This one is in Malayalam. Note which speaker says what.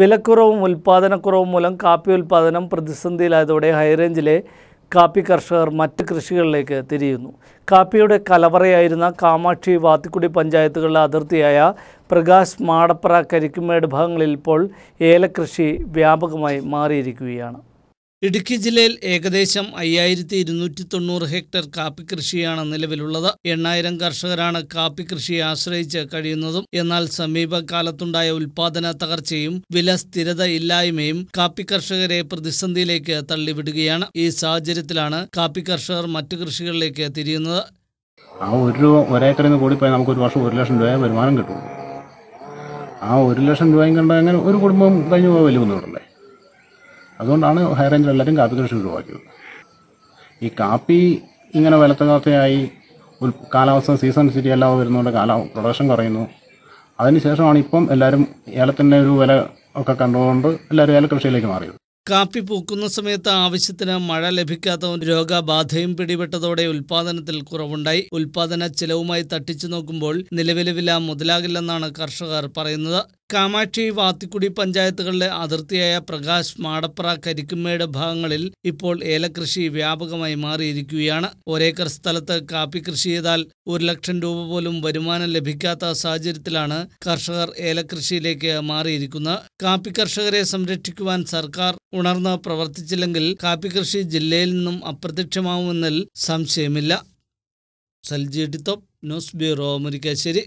Speaker 1: വിലക്കുറവും ഉൽപ്പാദനക്കുറവും മൂലം കാപ്പി ഉൽപ്പാദനം പ്രതിസന്ധിയിലായതോടെ ഹൈറേഞ്ചിലെ കാപ്പി കർഷകർ മറ്റ് കൃഷികളിലേക്ക് തിരിയുന്നു കാപ്പിയുടെ കലവറയായിരുന്ന കാമാക്ഷി വാത്തിക്കുടി പഞ്ചായത്തുകളുടെ അതിർത്തിയായ പ്രകാശ് മാടപ്പറ കരിക്കുമേട് ഭാഗങ്ങളിൽ ഇപ്പോൾ ഏലക്കൃഷി വ്യാപകമായി മാറിയിരിക്കുകയാണ് ഇടുക്കി ജില്ലയിൽ ഏകദേശം അയ്യായിരത്തി ഇരുന്നൂറ്റി തൊണ്ണൂറ് ഹെക്ടർ കാപ്പി കൃഷിയാണ് നിലവിലുള്ളത് എണ്ണായിരം കർഷകരാണ് കാപ്പി കൃഷിയെ ആശ്രയിച്ച് കഴിയുന്നതും എന്നാൽ സമീപകാലത്തുണ്ടായ ഉൽപാദന തകർച്ചയും വില സ്ഥിരത ഇല്ലായ്മയും കാപ്പി കർഷകരെ പ്രതിസന്ധിയിലേക്ക് തള്ളിവിടുകയാണ് ഈ സാഹചര്യത്തിലാണ് കാപ്പി കർഷകർ മറ്റു കൃഷികളിലേക്ക് തിരിയുന്നത്
Speaker 2: ആ ഒരു രൂപ ഒരേക്കറിൽ നിന്ന് കൂടിപ്പോയാൽ നമുക്ക് ഒരു വർഷം ഒരു ലക്ഷം രൂപ വരുമാനം കിട്ടും ആ ഒരു ലക്ഷം രൂപയും കണ്ട അങ്ങനെ ഒരു കുടുംബം കഴിഞ്ഞു പോകാൻ വലിയ ബുദ്ധിമുട്ടുണ്ട് അതുകൊണ്ടാണ് ഹൈ റേഞ്ചിൽ എല്ലാവരും കാപ്പി കൃഷി ഒഴിവാക്കിയത് ഈ കാപ്പി ഇങ്ങനെ വിലത്തകാത്തയായി ഉൽ കാലാവസ്ഥ സീസൺ സിറ്റി എല്ലാം വരുന്നതുകൊണ്ട് കാലാ പ്രൊഡക്ഷൻ കുറയുന്നു അതിനുശേഷമാണ് ഇപ്പം എല്ലാവരും ഏലത്തിൻ്റെ ഒരു വില ഒക്കെ കണ്ടുകൊണ്ട് എല്ലാവരും ഏലക്കൃഷിയിലേക്ക് മാറിയത്
Speaker 1: കാപ്പി പൂക്കുന്ന സമയത്ത് ആവശ്യത്തിന് മഴ ലഭിക്കാത്ത രോഗബാധയും പിടിപെട്ടതോടെ ഉൽപാദനത്തിൽ കുറവുണ്ടായി ഉൽപാദന ചെലവുമായി തട്ടിച്ചു നോക്കുമ്പോൾ നിലവിലെ വില മുതലാകില്ലെന്നാണ് കർഷകർ പറയുന്നത് കാമാക്ഷി വാത്തിക്കുടി പഞ്ചായത്തുകളിലെ അതിർത്തിയായ പ്രകാശ് മാടപ്ര കരിക്കുമേട് ഭാഗങ്ങളിൽ ഇപ്പോൾ ഏലകൃഷി വ്യാപകമായി മാറിയിരിക്കുകയാണ് ഒരേക്കർ സ്ഥലത്ത് കാപ്പി കൃഷി ചെയ്താൽ ഒരു ലക്ഷം രൂപ പോലും വരുമാനം ലഭിക്കാത്ത സാഹചര്യത്തിലാണ് കർഷകർ ഏലകൃഷിയിലേക്ക് മാറിയിരിക്കുന്നത് കാപ്പി കർഷകരെ സംരക്ഷിക്കുവാൻ സർക്കാർ ഉണർന്ന് പ്രവർത്തിച്ചില്ലെങ്കിൽ കാപ്പി കൃഷി ജില്ലയിൽ നിന്നും അപ്രത്യക്ഷമാവുമെന്നതിൽ സംശയമില്ല സൽജി ടിത്തോപ് ന്യൂസ് ബ്യൂറോ മുരിക്കാശ്ശേരി